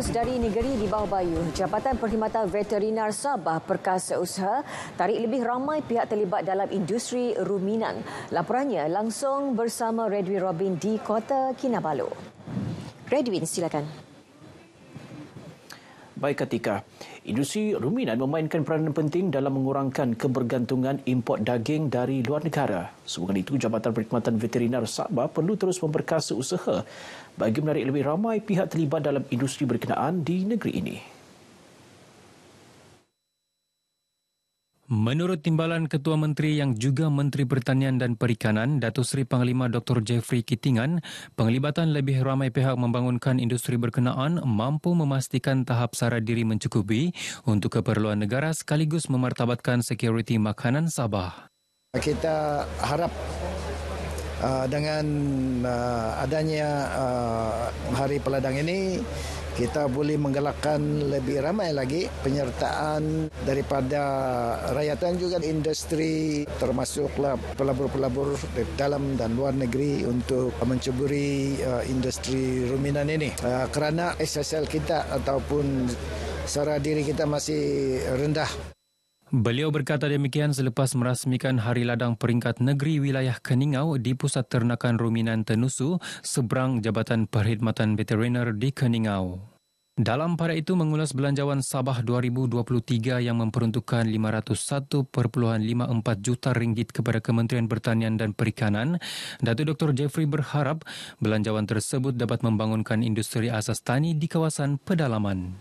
khusus dari negeri di bawah bayu. Jabatan Perkhidmatan Veterinar Sabah Perkasa Usaha tarik lebih ramai pihak terlibat dalam industri ruminan. Laporannya langsung bersama Redwin Robin di Kota Kinabalu. Redwin, silakan. Baik, Ketika. Industri ruminan memainkan peranan penting dalam mengurangkan kebergantungan import daging dari luar negara. Sebagai itu, Jabatan Perkhidmatan Veterinar Sabah perlu terus memperkasa usaha bagi menarik lebih ramai pihak terlibat dalam industri berkenaan di negeri ini. Menurut timbalan Ketua Menteri yang juga Menteri Pertanian dan Perikanan, Datuk Seri Panglima Dr. Jeffrey Kitingan, penglibatan lebih ramai pihak membangunkan industri berkenaan mampu memastikan tahap sara diri mencukupi untuk keperluan negara sekaligus memartabatkan security makanan Sabah. Kita harap uh, dengan uh, adanya uh, Hari Peladang ini, kita boleh menggalakkan lebih ramai lagi penyertaan daripada rakyat dan juga industri termasuklah pelabur-pelabur dalam dan luar negeri untuk menceburi uh, industri ruminan ini uh, kerana SSL kita ataupun secara diri kita masih rendah. Beliau berkata demikian selepas merasmikan Hari Ladang Peringkat Negeri Wilayah Keningau di Pusat Ternakan Ruminan Tenusu seberang Jabatan Perkhidmatan Veteriner di Keningau. Dalam pada itu mengulas belanjawan Sabah 2023 yang memperuntukkan 501.54 juta ringgit kepada Kementerian Pertanian dan Perikanan, Datuk Dr. Jeffrey berharap belanjawan tersebut dapat membangunkan industri asas tani di kawasan pedalaman.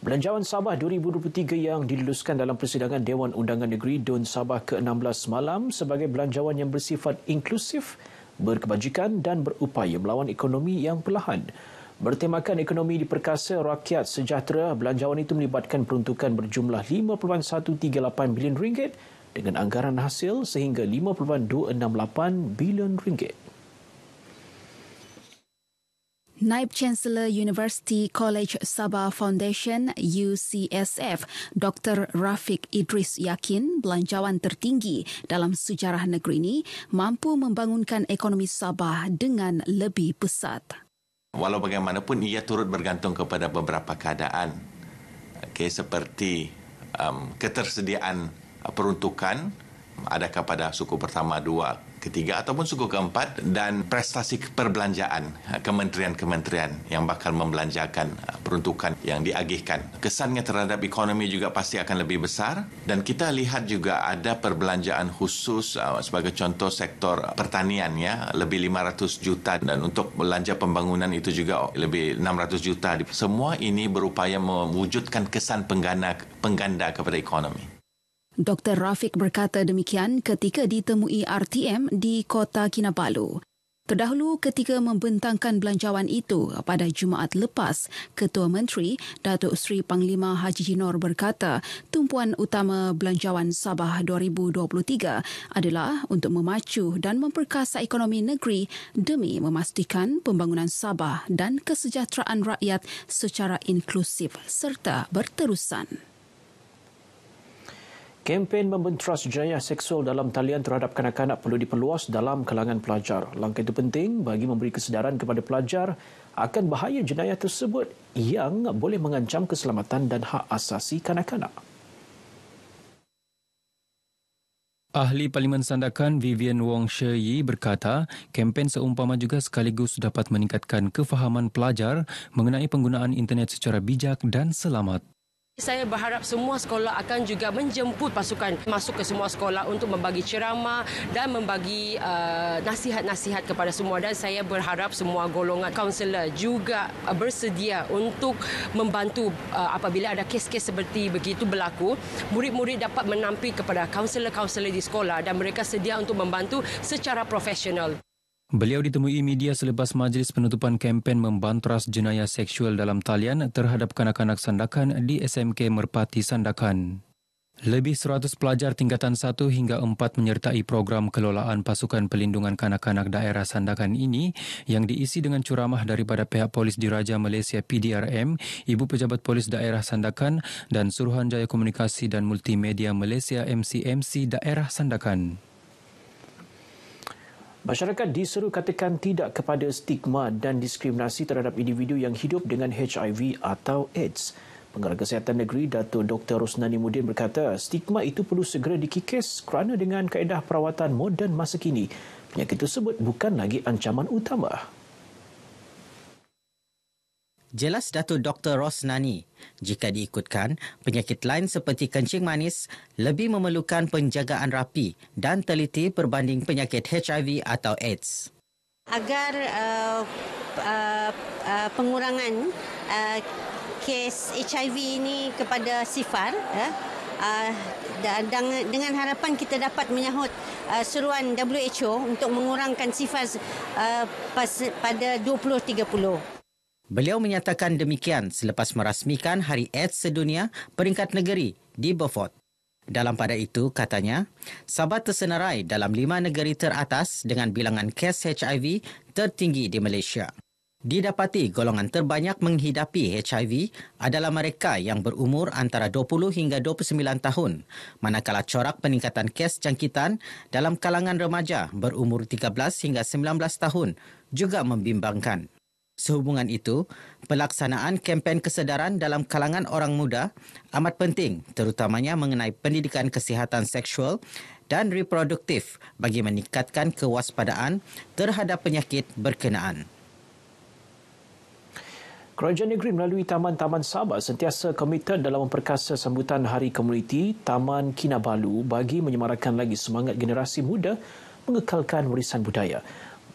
Belanjawan Sabah 2023 yang diluluskan dalam persidangan Dewan Undangan Negeri Dun Sabah ke-16 malam sebagai belanjawan yang bersifat inklusif, berkebajikan dan berupaya melawan ekonomi yang perlahan. Bertemakan ekonomi diperkasa rakyat sejahtera, belanjawan itu melibatkan peruntukan berjumlah 5.138 bilion ringgit dengan anggaran hasil sehingga 5.268 bilion ringgit. Naib Chancellor University College Sabah Foundation UCSF Dr. Rafiq Idris yakin belanjawan tertinggi dalam sejarah negeri ini mampu membangunkan ekonomi Sabah dengan lebih pesat. Walau bagaimanapun ia turut bergantung kepada beberapa keadaan. Okey seperti um, ketersediaan peruntukan adakah pada suku pertama, dua, ketiga ataupun suku keempat dan prestasi perbelanjaan ha, kementerian-kementerian yang bakal membelanjakan ha, peruntukan yang diagihkan. Kesannya terhadap ekonomi juga pasti akan lebih besar dan kita lihat juga ada perbelanjaan khusus ha, sebagai contoh sektor pertanian ya lebih 500 juta dan untuk belanja pembangunan itu juga lebih 600 juta. Semua ini berupaya mewujudkan kesan pengganda, pengganda kepada ekonomi. Dr. Rafiq berkata demikian ketika ditemui RTM di Kota Kinabalu. Terdahulu ketika membentangkan belanjawan itu pada Jumaat lepas, Ketua Menteri Datuk Sri Panglima Haji Jinor berkata tumpuan utama belanjawan Sabah 2023 adalah untuk memacu dan memperkasa ekonomi negeri demi memastikan pembangunan Sabah dan kesejahteraan rakyat secara inklusif serta berterusan. Kempen membentras jenayah seksual dalam talian terhadap kanak-kanak perlu diperluas dalam kalangan pelajar. Langkah itu penting bagi memberi kesedaran kepada pelajar akan bahaya jenayah tersebut yang boleh mengancam keselamatan dan hak asasi kanak-kanak. Ahli Parlimen Sandakan Vivian Wong Sheyi berkata, kempen seumpama juga sekaligus dapat meningkatkan kefahaman pelajar mengenai penggunaan internet secara bijak dan selamat. Saya berharap semua sekolah akan juga menjemput pasukan masuk ke semua sekolah untuk membagi ceramah dan membagi uh, nasihat-nasihat kepada semua dan saya berharap semua golongan kaunselor juga bersedia untuk membantu uh, apabila ada kes-kes seperti begitu berlaku murid-murid dapat menampi kepada kaunselor-kaunselor di sekolah dan mereka sedia untuk membantu secara profesional. Beliau ditemui media selepas majlis penutupan kempen membantras jenayah seksual dalam talian terhadap kanak-kanak sandakan di SMK Merpati Sandakan. Lebih 100 pelajar tingkatan 1 hingga 4 menyertai program kelolaan pasukan pelindungan kanak-kanak daerah Sandakan ini yang diisi dengan curamah daripada pihak polis diraja Malaysia PDRM, ibu pejabat polis daerah Sandakan dan Suruhanjaya Komunikasi dan Multimedia Malaysia MCMC daerah Sandakan. Masyarakat diseru katakan tidak kepada stigma dan diskriminasi terhadap individu yang hidup dengan HIV atau AIDS. Pengarah Kesihatan Negeri Datuk Dr Rosnani Mudin berkata, stigma itu perlu segera dikikis kerana dengan kaedah perawatan moden masa kini, penyakit tersebut bukan lagi ancaman utama. Jelas Datuk Dr. Rosnani, jika diikutkan, penyakit lain seperti kencing manis lebih memerlukan penjagaan rapi dan teliti berbanding penyakit HIV atau AIDS. Agar uh, uh, uh pengurangan uh, kes HIV ini kepada sifar, ya, uh, dengan, harapan kita dapat menyahut uh, seruan WHO untuk mengurangkan sifar uh, pas, pada 2030. Beliau menyatakan demikian selepas merasmikan Hari AIDS Sedunia peringkat negeri di Beaufort. Dalam pada itu, katanya, Sabah tersenarai dalam lima negeri teratas dengan bilangan kes HIV tertinggi di Malaysia. Didapati golongan terbanyak menghidapi HIV adalah mereka yang berumur antara 20 hingga 29 tahun, manakala corak peningkatan kes jangkitan dalam kalangan remaja berumur 13 hingga 19 tahun juga membimbangkan. Sehubungan itu, pelaksanaan kempen kesedaran dalam kalangan orang muda amat penting terutamanya mengenai pendidikan kesihatan seksual dan reproduktif bagi meningkatkan kewaspadaan terhadap penyakit berkenaan. Kerajaan negeri melalui Taman-Taman Sabah sentiasa komited dalam memperkasa sambutan Hari Komuniti Taman Kinabalu bagi menyemarakkan lagi semangat generasi muda mengekalkan warisan budaya.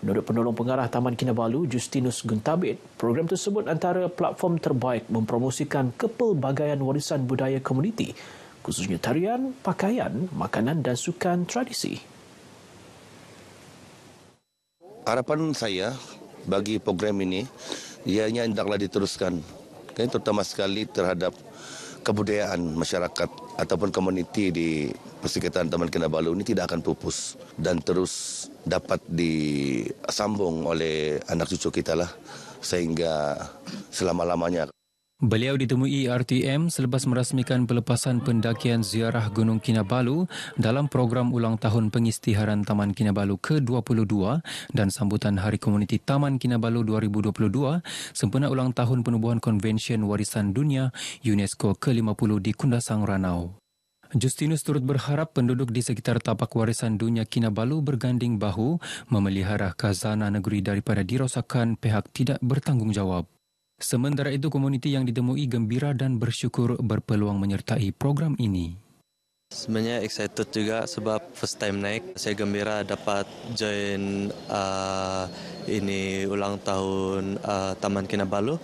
Menurut penolong pengarah Taman Kinabalu, Justinus Guntabit, program tersebut antara platform terbaik mempromosikan kepelbagaian warisan budaya komuniti, khususnya tarian, pakaian, makanan dan sukan tradisi. Harapan saya bagi program ini, ianya hendaklah diteruskan. Eh, terutama sekali terhadap kebudayaan masyarakat ataupun komuniti di Persekitaran Taman Kinabalu ini tidak akan pupus dan terus dapat disambung oleh anak cucu kita lah sehingga selama-lamanya. Beliau ditemui RTM selepas merasmikan pelepasan pendakian ziarah Gunung Kinabalu dalam program ulang tahun pengistiharan Taman Kinabalu ke-22 dan sambutan Hari Komuniti Taman Kinabalu 2022 sempena ulang tahun penubuhan Konvensyen Warisan Dunia UNESCO ke-50 di Kundasang Ranau. Justinus turut berharap penduduk di sekitar tapak warisan dunia Kinabalu berganding bahu memelihara khazanah negeri daripada dirosakkan pihak tidak bertanggungjawab. Sementara itu, komuniti yang ditemui gembira dan bersyukur berpeluang menyertai program ini. Sebenarnya excited juga sebab first time naik. Saya gembira dapat join uh, ini ulang tahun uh, Taman Kinabalu.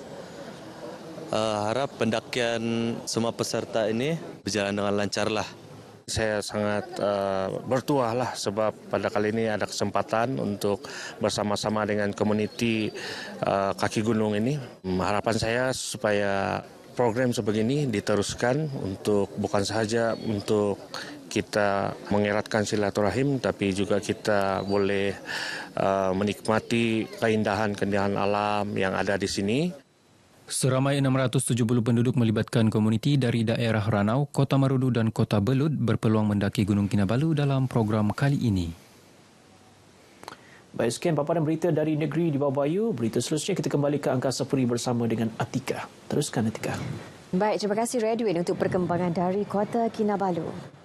uh, harap pendakian semua peserta ini berjalan dengan lancar lah. Saya sangat uh, bertuah lah sebab pada kali ini ada kesempatan untuk bersama-sama dengan komuniti uh, kaki gunung ini. Hmm, harapan saya supaya program sebegini diteruskan untuk bukan saja untuk kita mengeratkan silaturahim tapi juga kita boleh uh, menikmati keindahan-keindahan alam yang ada di sini Seramai 670 penduduk melibatkan komuniti dari daerah Ranau, Kota Marudu dan Kota Belud berpeluang mendaki Gunung Kinabalu dalam program kali ini. Baik, sekian paparan berita dari negeri di bawah bayu. Berita selanjutnya kita kembali ke Angkasa Puri bersama dengan Atika. Teruskan Atika. Baik, terima kasih Redwin untuk perkembangan dari Kota Kinabalu.